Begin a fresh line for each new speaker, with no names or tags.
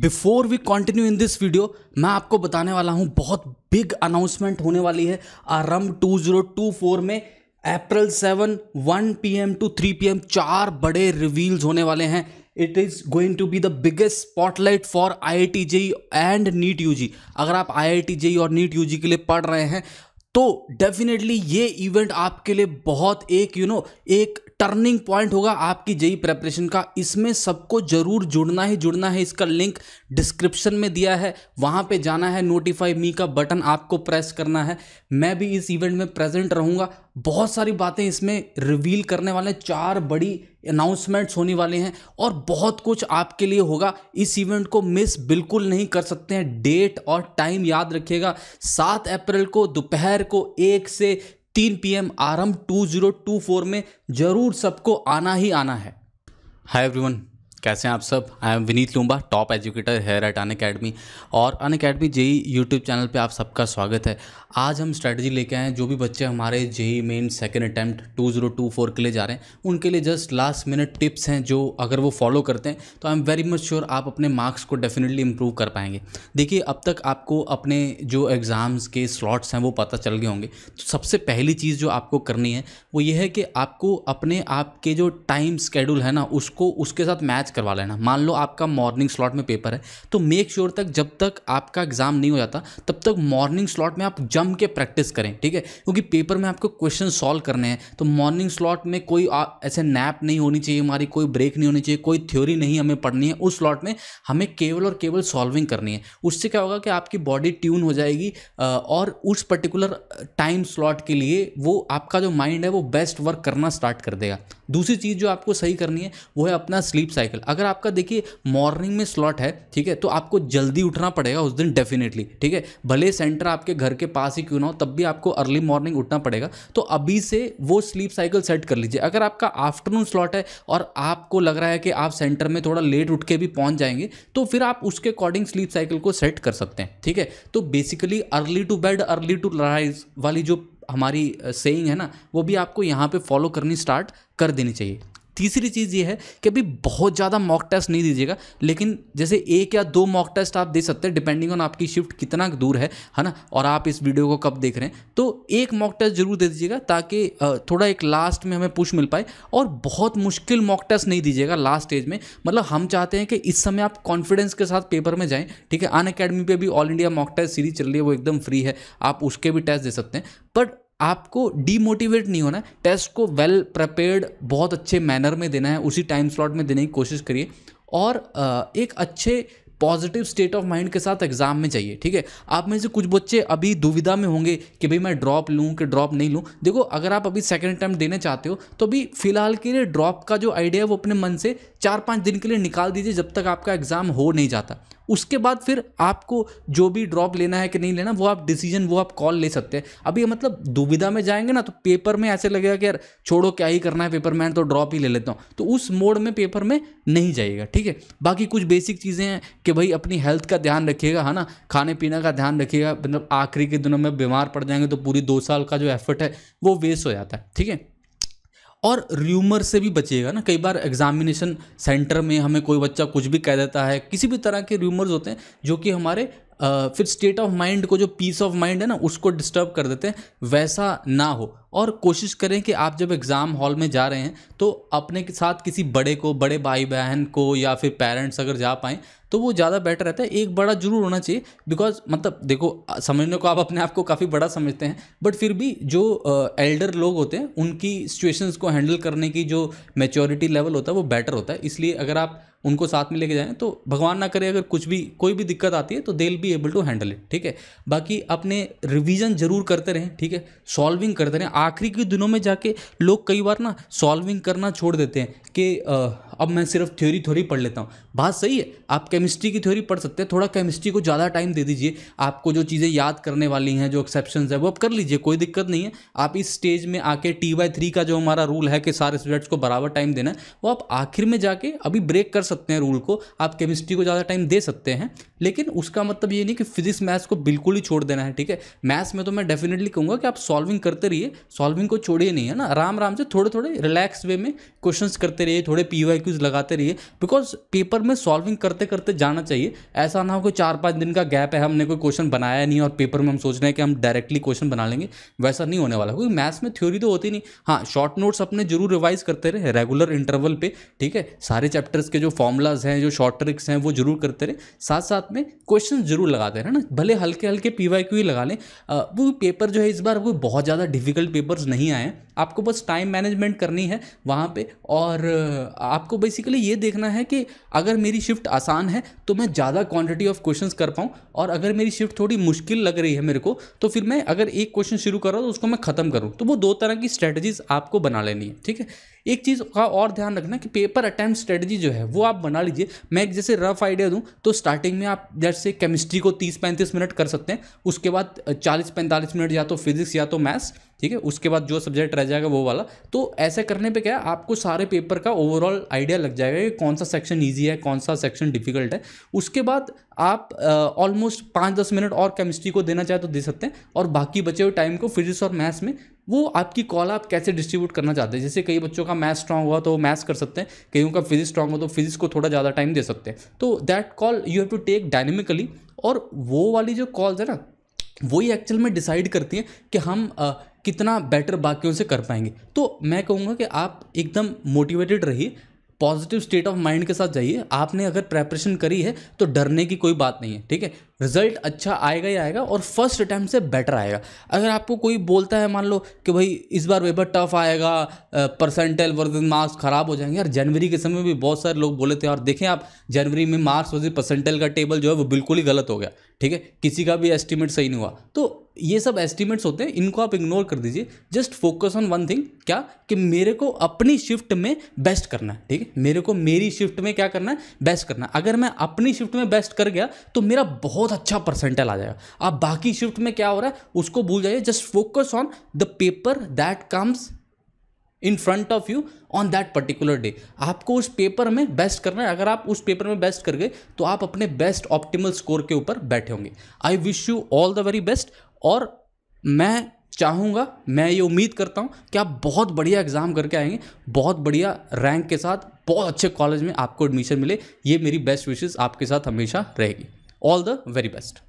before we continue in this video मैं आपको बताने वाला हूँ बहुत बिग अनाउंसमेंट होने वाली है आरम फोर में April one P M two three P M चार बड़े रिवील्स होने वाले हैं it is going to be the biggest spotlight for I I T JEE and NEET U G अगर आप आई आई टी जेई और NEET U G के लिए पढ़ रहे हैं तो डेफिनेटली ये इवेंट आपके लिए बहुत एक यू you नो know, एक टर्निंग पॉइंट होगा आपकी जेई प्रेपरेशन का इसमें सबको ज़रूर जुड़ना ही जुड़ना है इसका लिंक डिस्क्रिप्शन में दिया है वहाँ पे जाना है नोटिफाई मी का बटन आपको प्रेस करना है मैं भी इस इवेंट में प्रेजेंट रहूँगा बहुत सारी बातें इसमें रिवील करने वाले हैं चार बड़ी अनाउंसमेंट्स होने वाले हैं और बहुत कुछ आपके लिए होगा इस इवेंट को मिस बिल्कुल नहीं कर सकते हैं डेट और टाइम याद रखिएगा सात अप्रैल को दोपहर को एक से तीन पीएम आरम 2024 में ज़रूर सबको आना ही आना है हाय एवरीवन कैसे हैं आप सब I am Vineet Lumba top educator here at Unacademy और Unacademy JEE YouTube channel पे आप सबका स्वागत है आज हम स्ट्रेटजी लेके आए हैं जो भी बच्चे हमारे JEE main second attempt for के लिए जा रहे हैं उनके लिए जस्ट लास्ट मिनट टिप्स हैं जो अगर वो फॉलो करते हैं तो I am very much sure आप अपने मार्क्स को डेफिनेटली इंप्रूव कर पाएंगे देखिए अब तक आपको अपने जो एग्ज़ाम्स के स्लॉट्स हैं वो पता चल गए होंगे तो सबसे पहली चीज़ जो आपको करनी है वो ये है कि आपको अपने आपके जो टाइम स्केड्यूल है ना उसको उसके साथ मैच मैच करवा लेना मान लो आपका मॉर्निंग स्लॉट में पेपर है तो मेक श्योर sure तक जब तक आपका एग्जाम नहीं हो जाता तब तक मॉर्निंग स्लॉट में आप जम के प्रैक्टिस करें ठीक है क्योंकि पेपर में आपको क्वेश्चन सॉल्व करने हैं तो मॉर्निंग स्लॉट में कोई ऐसे नैप नहीं होनी चाहिए हमारी कोई ब्रेक नहीं होनी चाहिए कोई थ्योरी नहीं हमें पढ़नी है उस स्लॉट में हमें केवल और केवल सॉल्विंग करनी है उससे क्या होगा कि आपकी बॉडी ट्यून हो जाएगी और उस पर्टिकुलर टाइम स्लॉट के लिए वो आपका जो माइंड है वो बेस्ट वर्क करना स्टार्ट कर देगा दूसरी चीज़ जो आपको सही करनी है वो है अपना स्लीप साइकिल साइकिल अगर आपका देखिए मॉर्निंग में स्लॉट है ठीक है तो आपको जल्दी उठना पड़ेगा उस दिन डेफिनेटली ठीक है भले सेंटर आपके घर के पास ही क्यों ना हो तब भी आपको अर्ली मॉर्निंग उठना पड़ेगा तो अभी से वो स्लीप साइकिल सेट कर लीजिए अगर आपका आफ्टरनून स्लॉट है और आपको लग रहा है कि आप सेंटर में थोड़ा लेट उठ के भी पहुंच जाएंगे तो फिर आप उसके अकॉर्डिंग स्लीप साइकिल को सेट कर सकते हैं ठीक है तो basically early to bed early to rise वाली जो हमारी सेइंग है ना वो भी आपको यहाँ पे फॉलो करनी स्टार्ट कर देनी चाहिए तीसरी चीज़ ये है कि अभी बहुत ज़्यादा मॉक टेस्ट नहीं दीजिएगा लेकिन जैसे एक या दो मॉक टेस्ट आप दे सकते हैं डिपेंडिंग ऑन आपकी शिफ्ट कितना दूर है है ना और आप इस वीडियो को कब देख रहे हैं तो एक मॉक टेस्ट जरूर दे दीजिएगा ताकि थोड़ा एक लास्ट में हमें पुश मिल पाए और बहुत मुश्किल मॉक टेस्ट नहीं दीजिएगा लास्ट स्टेज में मतलब हम चाहते हैं कि इस समय आप कॉन्फिडेंस के साथ पेपर में जाएँ ठीक है अन अकेडमी पर भी all India mock test series चल रही है वो एकदम फ्री है आप उसके भी टेस्ट दे सकते हैं बट आपको डीमोटिवेट नहीं होना है टेस्ट को वेल प्रपेयर्ड बहुत अच्छे मैनर में देना है उसी टाइम स्लॉट में देने की कोशिश करिए और एक अच्छे पॉजिटिव स्टेट ऑफ माइंड के साथ एग्जाम में जाइए ठीक है आप में से कुछ बच्चे अभी दुविधा में होंगे कि भाई मैं ड्रॉप लूँ कि ड्रॉप नहीं लूँ देखो अगर आप अभी सेकेंड टाइम देने चाहते हो तो अभी फिलहाल के लिए ड्रॉप का जो आइडिया है वो अपने मन से चार पाँच दिन के लिए निकाल दीजिए जब तक आपका एग्ज़ाम हो नहीं जाता उसके बाद फिर आपको जो भी ड्रॉप लेना है कि नहीं लेना वो आप डिसीजन वो आप कॉल ले सकते हैं अभी मतलब दुविधा में जाएंगे ना तो पेपर में ऐसे लगेगा कि यार छोड़ो क्या ही करना है पेपर मैं तो ड्रॉप ही ले लेता हूँ तो उस मोड में पेपर में नहीं जाइएगा ठीक है बाकी कुछ बेसिक चीज़ें हैं कि भाई अपनी हेल्थ का ध्यान रखिएगा है ना खाने पीने का ध्यान रखिएगा मतलब आखिरी के दिनों में बीमार पड़ जाएंगे तो पूरी दो साल का जो एफर्ट है वो वेस्ट हो जाता है ठीक है और र्यूमर से भी बचिएगा ना कई बार एग्जामिनेशन सेंटर में हमें कोई बच्चा कुछ भी कह देता है किसी भी तरह के र्यूमर्स होते हैं जो कि हमारे फिर स्टेट ऑफ माइंड को जो पीस ऑफ माइंड है ना उसको डिस्टर्ब कर देते हैं वैसा ना हो और कोशिश करें कि आप जब एग्ज़ाम हॉल में जा रहे हैं तो अपने के साथ किसी बड़े को बड़े भाई बहन को या फिर पेरेंट्स अगर जा पाएँ तो वो ज़्यादा बेटर रहता है एक बड़ा जरूर होना चाहिए बिकॉज मतलब देखो समझने को आप अपने आप को काफ़ी बड़ा समझते हैं बट फिर भी जो एल्डर लोग होते हैं उनकी सिचुएशंस को हैंडल करने की जो मेच्योरिटी लेवल होता है वो बेटर होता है इसलिए अगर आप उनको साथ में लेके जाएँ तो भगवान ना करे अगर कुछ भी कोई भी दिक्कत आती है तो दे भी be able to handle it ठीक है बाकी अपने रिवीजन जरूर करते रहें ठीक है सॉल्विंग करते रहें आखिरी के दिनों में जाके लोग कई बार ना सॉल्विंग करना छोड़ देते हैं कि अब मैं सिर्फ थ्योरी थ्योरी पढ़ लेता हूँ बात सही है आप केमिस्ट्री की थ्योरी पढ़ सकते हैं थोड़ा केमिस्ट्री को ज़्यादा टाइम दे दीजिए आपको जो चीज़ें याद करने वाली हैं जो एक्सेप्शन है वो आप कर लीजिए कोई दिक्कत नहीं है आप इस स्टेज में आके टी वाई थ्री का जो हमारा रूल है कि सारे स्टूडेंट्स को बराबर टाइम देना है वो आप आखिर में जाके अभी ब्रेक कर सकते हैं रूल को आप केमिस्ट्री को ज़्यादा टाइम दे सकते हैं लेकिन उसका मतलब ये नहीं कि फिजिक्स मैथ्स को बिल्कुल ही छोड़ देना है ठीक है मैथ्स में तो मैं डेफिनेटली कहूँगा कि आप सॉल्विंग करते रहिए सॉल्विंग को छोड़िए नहीं है ना आराम आराम से थोड़े थोड़े रिलैक्स वे में क्वेश्चंस करते रहिए थोड़े पी वाई क्यूज लगाते रहिए बिकॉज पेपर में सॉल्विंग करते करते जाना चाहिए ऐसा ना हो कि चार पाँच दिन का गैप है हमने कोई क्वेश्चन बनाया नहीं और पेपर में हम सोच रहे हैं कि हम डायरेक्टली क्वेश्चन बना लेंगे वैसा नहीं होने वाला क्योंकि मैथ्स में थ्योरी तो होती नहीं हाँ शॉर्ट नोट्स अपने जरूर रिवाइज करते रहे रेगुलर इंटरवल पर ठीक है सारे चैप्टर्स के जो फॉर्मूलाज हैं जो शॉर्ट ट्रिक्स हैं वो जरूर करते रहे साथ साथ में क्वेश्चन जरूर जरूर लगाते रहना भले हल्के हल्के पी वाई क्यू ही लगा लें वो पेपर जो है इस बार वो बहुत ज़्यादा डिफिकल्ट पेपर्स नहीं आए आपको बस टाइम मैनेजमेंट करनी है वहाँ पे और आपको बेसिकली ये देखना है कि अगर मेरी शिफ्ट आसान है तो मैं ज़्यादा क्वांटिटी ऑफ क्वेश्चंस कर पाऊँ और अगर मेरी शिफ्ट थोड़ी मुश्किल लग रही है मेरे को तो फिर मैं अगर एक क्वेश्चन शुरू कर रहा हूँ तो उसको मैं ख़त्म करूँ तो वो दो तरह की स्ट्रैटेजीज आपको बना लेनी है ठीक है एक चीज़ का और ध्यान रखना कि पेपर अटैम्प्ट स्ट्रेटजी जो है वो आप बना लीजिए मैं एक जैसे रफ आइडिया दूँ तो स्टार्टिंग में आप जैसे केमिस्ट्री को तीस पैंतीस मिनट कर सकते हैं उसके बाद चालीस पैंतालीस मिनट या तो फिजिक्स या तो मैथ्स ठीक है उसके बाद जो सब्जेक्ट रह जाएगा वो वाला तो ऐसे करने पे क्या है आपको सारे पेपर का ओवरऑल आइडिया लग जाएगा कि कौन सा सेक्शन ईजी है कौन सा सेक्शन डिफिकल्ट है उसके बाद आप ऑलमोस्ट पाँच दस मिनट और केमिस्ट्री को देना चाहे तो दे सकते हैं और बाकी बचे हुए टाइम को फिजिक्स और मैथ्स में वो आपकी कॉल आप कैसे डिस्ट्रीब्यूट करना चाहते हैं जैसे कई बच्चों का मैथ स्ट्रांग हुआ तो वो मैथ्स कर सकते हैं कईयों का फिजिक्स स्ट्रांग हो तो फिजिक्स को थोड़ा ज़्यादा टाइम दे सकते हैं तो that call you have to take dynamically और वो वाली जो कॉल्स है ना वो ही एक्चुअल में डिसाइड करती हैं कि हम आ, कितना बेटर बाकियों से कर पाएंगे तो मैं कहूँगा कि आप एकदम मोटिवेटेड रहिए पॉजिटिव स्टेट ऑफ माइंड के साथ जाइए आपने अगर प्रेपरेशन करी है तो डरने की कोई बात नहीं है ठीक है रिजल्ट अच्छा आएगा ही आएगा और फर्स्ट अटैम्प्ट से बेटर आएगा अगर आपको कोई बोलता है मान लो कि भाई इस बार वेबर टफ आएगा परसेंटेल वर्जन मार्क्स ख़राब हो जाएंगे यार जनवरी के समय भी बहुत सारे लोग बोले थे और देखें आप जनवरी में मार्क्स वर्जन परसेंटेल का टेबल जो है वो बिल्कुल ही गलत हो गया ठीक है किसी का भी एस्टिमेट सही नहीं हुआ तो ये सब एस्टिमेट्स होते हैं इनको आप इग्नोर कर दीजिए just focus on one thing क्या कि मेरे को अपनी शिफ्ट में बेस्ट करना है ठीक है मेरे को मेरी शिफ्ट में क्या करना है बेस्ट करना है अगर मैं अपनी शिफ्ट में बेस्ट कर गया तो मेरा बहुत अच्छा परसेंटेज आ जाएगा आप बाकी शिफ्ट में क्या हो रहा है उसको भूल जाइए just focus on the paper that comes in front of you on that particular day आपको उस पेपर में बेस्ट करना है अगर आप उस पेपर में बेस्ट कर गए तो आप अपने बेस्ट ऑप्टिमल स्कोर के ऊपर बैठे होंगे I wish you all the very best और मैं चाहूँगा मैं ये उम्मीद करता हूँ कि आप बहुत बढ़िया एग्ज़ाम करके आएंगे बहुत बढ़िया रैंक के साथ बहुत अच्छे कॉलेज में आपको एडमिशन मिले ये मेरी बेस्ट विशेज़ आपके साथ हमेशा रहेगी ऑल द वेरी बेस्ट